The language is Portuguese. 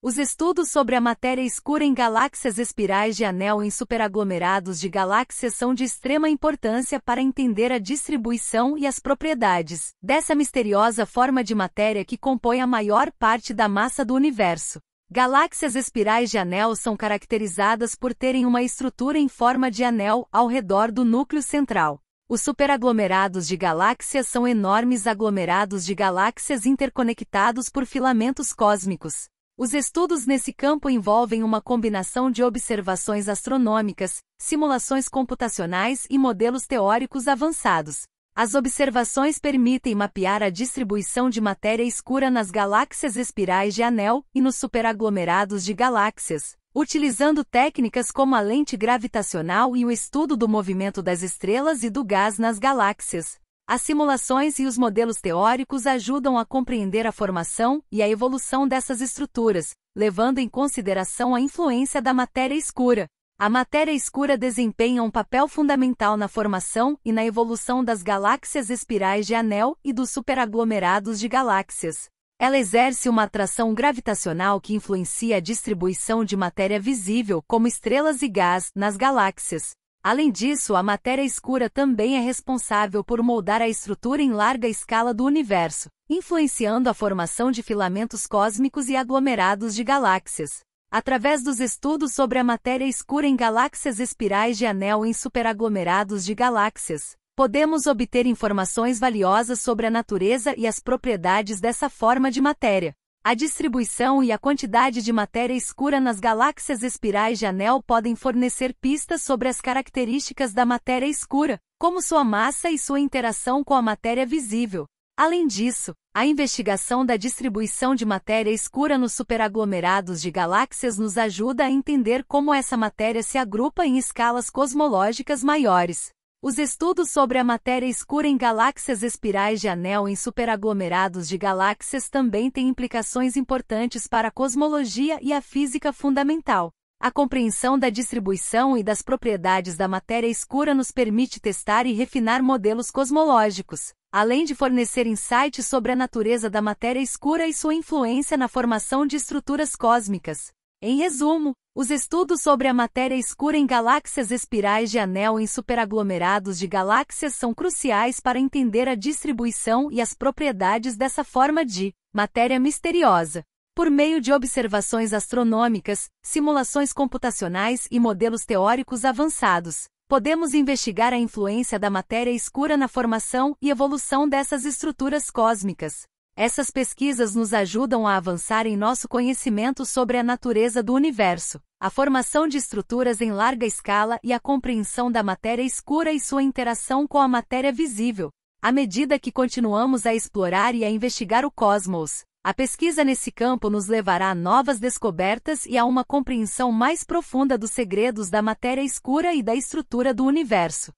Os estudos sobre a matéria escura em galáxias espirais de anel em superaglomerados de galáxias são de extrema importância para entender a distribuição e as propriedades dessa misteriosa forma de matéria que compõe a maior parte da massa do universo. Galáxias espirais de anel são caracterizadas por terem uma estrutura em forma de anel ao redor do núcleo central. Os superaglomerados de galáxias são enormes aglomerados de galáxias interconectados por filamentos cósmicos, os estudos nesse campo envolvem uma combinação de observações astronômicas, simulações computacionais e modelos teóricos avançados. As observações permitem mapear a distribuição de matéria escura nas galáxias espirais de anel e nos superaglomerados de galáxias, utilizando técnicas como a lente gravitacional e o estudo do movimento das estrelas e do gás nas galáxias. As simulações e os modelos teóricos ajudam a compreender a formação e a evolução dessas estruturas, levando em consideração a influência da matéria escura. A matéria escura desempenha um papel fundamental na formação e na evolução das galáxias espirais de anel e dos superaglomerados de galáxias. Ela exerce uma atração gravitacional que influencia a distribuição de matéria visível, como estrelas e gás, nas galáxias. Além disso, a matéria escura também é responsável por moldar a estrutura em larga escala do universo, influenciando a formação de filamentos cósmicos e aglomerados de galáxias. Através dos estudos sobre a matéria escura em galáxias espirais de anel em superaglomerados de galáxias, podemos obter informações valiosas sobre a natureza e as propriedades dessa forma de matéria. A distribuição e a quantidade de matéria escura nas galáxias espirais de anel podem fornecer pistas sobre as características da matéria escura, como sua massa e sua interação com a matéria visível. Além disso, a investigação da distribuição de matéria escura nos superaglomerados de galáxias nos ajuda a entender como essa matéria se agrupa em escalas cosmológicas maiores. Os estudos sobre a matéria escura em galáxias espirais de anel em superaglomerados de galáxias também têm implicações importantes para a cosmologia e a física fundamental. A compreensão da distribuição e das propriedades da matéria escura nos permite testar e refinar modelos cosmológicos, além de fornecer insights sobre a natureza da matéria escura e sua influência na formação de estruturas cósmicas. Em resumo, os estudos sobre a matéria escura em galáxias espirais de anel em superaglomerados de galáxias são cruciais para entender a distribuição e as propriedades dessa forma de matéria misteriosa. Por meio de observações astronômicas, simulações computacionais e modelos teóricos avançados, podemos investigar a influência da matéria escura na formação e evolução dessas estruturas cósmicas. Essas pesquisas nos ajudam a avançar em nosso conhecimento sobre a natureza do universo a formação de estruturas em larga escala e a compreensão da matéria escura e sua interação com a matéria visível. À medida que continuamos a explorar e a investigar o cosmos, a pesquisa nesse campo nos levará a novas descobertas e a uma compreensão mais profunda dos segredos da matéria escura e da estrutura do universo.